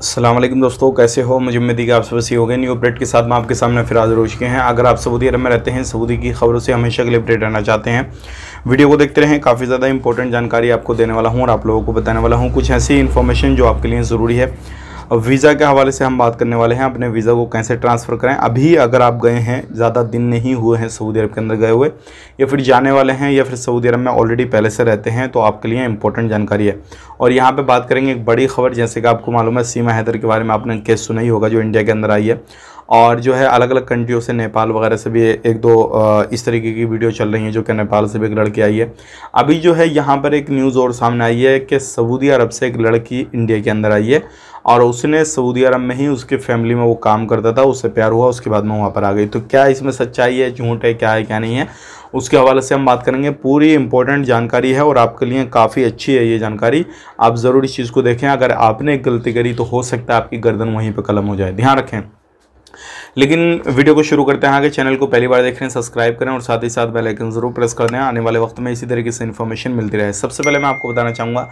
असलम दोस्तों कैसे हो मुझे उम्मीद है कि आप सब सी हो गए न्यू अपडेट के साथ मैं आपके सामने फिराज रोश के हैं अगर आप सऊदी अरब में रहते हैं सऊदी की खबरों से हमेशा के लिए अपडेट रहना चाहते हैं वीडियो को देखते रहें काफ़ी ज़्यादा इंपॉर्टेंट जानकारी आपको देने वाला हूँ और आप लोगों को बताने वाला हूँ कुछ ऐसी इन्फॉर्मेशन जो आपके लिए ज़रूरी है और वीज़ा के हवाले से हम बात करने वाले हैं अपने वीज़ा को कैसे ट्रांसफ़र करें अभी अगर आप गए हैं ज़्यादा दिन नहीं हुए हैं सऊदी अरब के अंदर गए हुए या फिर जाने वाले हैं या फिर सऊदी अरब में ऑलरेडी पहले से रहते हैं तो आपके लिए इंपॉर्टेंट जानकारी है और यहाँ पर बात करेंगे एक बड़ी खबर जैसे कि आपको मालूम है सीमा हैदर के बारे में आपने केस सुना ही होगा जो इंडिया के अंदर आई है और जो है अलग अलग कंट्रियों से नेपाल वगैरह से भी एक दो इस तरीके की वीडियो चल रही है जो कि नेपाल से भी एक लड़की आई है अभी जो है यहाँ पर एक न्यूज़ और सामने आई है कि सऊदी अरब से एक लड़की इंडिया के अंदर आई है और उसने सऊदी अरब में ही उसकी फैमिली में वो काम करता था उससे प्यार हुआ उसके बाद में वहाँ पर आ गई तो क्या इसमें सच्चाई है झूठ है क्या है क्या नहीं है उसके हवाले से हम बात करेंगे पूरी इंपॉर्टेंट जानकारी है और आपके लिए काफ़ी अच्छी है ये जानकारी आप ज़रूर इस चीज़ को देखें अगर आपने एक गलती करी तो हो सकता है आपकी गर्दन वहीं पर कलम हो जाए ध्यान रखें लेकिन वीडियो को शुरू करते हैं आगे चैनल को पहली बार देख रहे हैं सब्सक्राइब करें और साथ ही साथ बेल आइकन ज़रूर प्रेस कर दें आने वाले वक्त में इसी तरीके से इन्फॉर्मेशन मिलती रहे सबसे पहले मैं आपको बताना चाहूँगा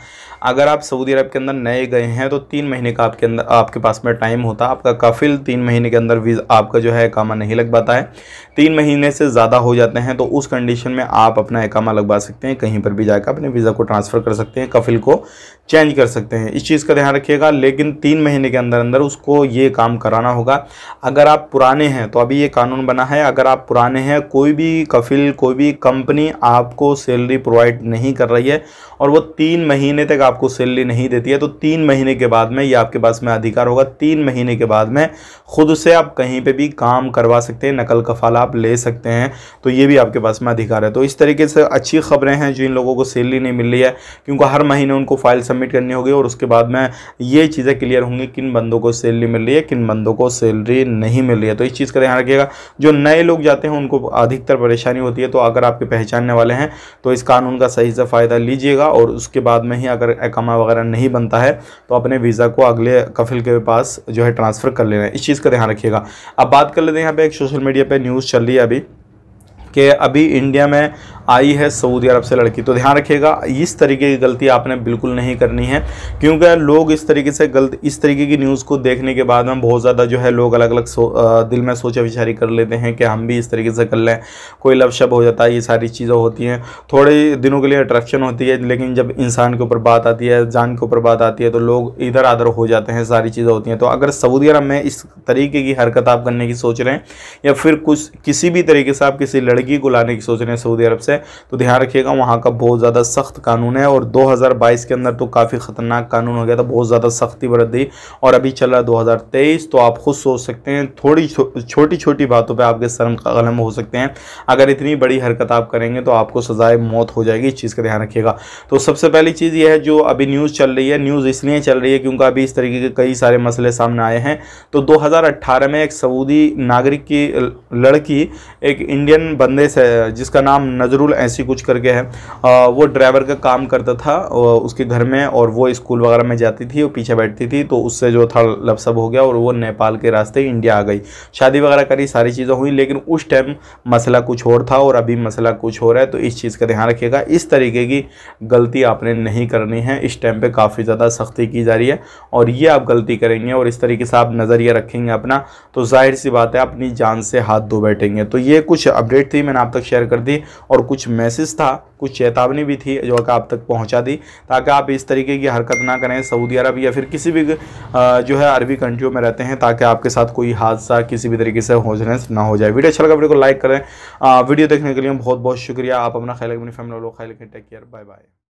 अगर आप सऊदी अरब के अंदर नए गए हैं तो तीन महीने का आपके अंदर आपके पास में टाइम होता आपका काफिल तीन महीने के अंदर वीज़ आपका जो है एकामा नहीं लग पाता है तीन महीने से ज़्यादा हो जाते हैं तो उस कंडीशन में आप अपना एकामा लगवा सकते हैं कहीं पर भी जाकर अपने वीज़ा को ट्रांसफ़र कर सकते हैं कफिल को चेंज कर सकते हैं इस चीज़ का ध्यान रखिएगा लेकिन तीन महीने के अंदर अंदर उसको ये काम कराना होगा अगर अगर आप पुराने हैं तो अभी ये कानून बना है अगर आप पुराने हैं कोई भी कफिल कोई भी कंपनी आपको सैलरी प्रोवाइड नहीं कर रही है और वो तीन महीने तक आपको सैलरी नहीं देती है तो तीन महीने के बाद में ये आपके पास में अधिकार होगा तीन महीने के बाद में ख़ुद से आप कहीं पर भी काम करवा सकते हैं नकल कफाला आप ले सकते हैं तो ये भी आपके पास में अधिकार है तो इस तरीके से अच्छी खबरें हैं जो इन लोगों को सैलरी नहीं मिल रही है क्योंकि हर महीने उनको फाइल सबमिट करनी होगी और उसके बाद में ये चीज़ें क्लियर होंगी किन बंदों को सैलरी मिल रही है किन बंदों को सैलरी नहीं नहीं मिल रही है तो इस चीज़ का ध्यान रखिएगा जो नए लोग जाते हैं उनको अधिकतर परेशानी होती है तो अगर आपके पहचानने वाले हैं तो इस कानून का सही से फ़ायदा लीजिएगा और उसके बाद में ही अगर एकामा वगैरह नहीं बनता है तो अपने वीज़ा को अगले कफिल के पास जो है ट्रांसफ़र कर लेना है इस चीज़ का ध्यान रखिएगा अब बात कर लेते हैं यहाँ पर एक सोशल मीडिया पर न्यूज़ चल रही है अभी कि अभी इंडिया में आई है सऊदी अरब से लड़की तो ध्यान रखिएगा इस तरीके की गलती आपने बिल्कुल नहीं करनी है क्योंकि लोग इस तरीके से गलत इस तरीके की न्यूज़ को देखने के बाद में बहुत ज़्यादा जो है लोग अलग अलग दिल में सोचा विचारी कर लेते हैं कि हम भी इस तरीके से कर लें कोई शब हो जाता है ये सारी चीज़ें होती हैं थोड़े दिनों के लिए अट्रैक्शन होती है लेकिन जब इंसान के ऊपर बात आती है जान के ऊपर बात आती है तो लोग इधर आधर हो जाते हैं सारी चीज़ें होती हैं तो अगर सऊदी अरब में इस तरीके की हरकत आप करने की सोच रहे हैं या फिर कुछ किसी भी तरीके से आप किसी लड़की को लाने की सोच रहे हैं सऊदी अरब से है तो ध्यान रखिएगा वहाँ का बहुत ज़्यादा सख्त कानून है और 2022 के अंदर तो काफ़ी ख़तरनाक कानून हो गया था बहुत ज़्यादा सख्ती बरत दी और अभी चल रहा है 2023 तो आप खुद सोच सकते हैं थोड़ी छोटी छोटी बातों पर आपके शर्म का कलम हो सकते हैं अगर इतनी बड़ी हरकत आप करेंगे तो आपको सजाए मौत हो जाएगी इस चीज़ का ध्यान रखिएगा तो सबसे पहली चीज़ यह है जो अभी न्यूज़ चल रही है न्यूज़ इसलिए चल रही है क्योंकि अभी इस तरीके के कई सारे मसले सामने आए हैं तो 2018 में एक सऊदी नागरिक की लड़की एक इंडियन बंदे से जिसका नाम नजरुल रूल ऐसी कुछ करके है आ, वो ड्राइवर का काम करता था उसके घर में और वो स्कूल वगैरह में जाती थी और पीछे बैठती थी तो उससे जो था लपसब हो गया और वो नेपाल के रास्ते इंडिया आ गई शादी वगैरह करी सारी चीज़ें हुई लेकिन उस टाइम मसला कुछ और था और अभी मसला कुछ हो रहा है तो इस चीज़ का ध्यान रखिएगा इस तरीके की गलती आपने नहीं करनी है इस टाइम पर काफ़ी ज़्यादा सख्ती की जा रही है और ये आप गलती करेंगे और इस तरीके से आप नज़रिया रखेंगे अपना तो जाहिर सी बात है अपनी जान से हाथ धो बैठेंगे तो ये कुछ अपडेट थी मैंने आप तक शेयर कर दी और कुछ कुछ मैसेज था कुछ चेतावनी भी थी जो कि आप तक पहुंचा दी ताकि आप इस तरीके की हरकत ना करें सऊदी अरब या फिर किसी भी जो है अरबी कंट्रियों में रहते हैं ताकि आपके साथ कोई हादसा किसी भी तरीके से हो जाए ना हो जाए वीडियो अच्छा लगा वीडियो को लाइक करें वीडियो देखने के लिए बहुत बहुत शुक्रिया आप अपना ख्याल अपनी फैमिली लोग ख्याल रखें टेक केयर बाय बाय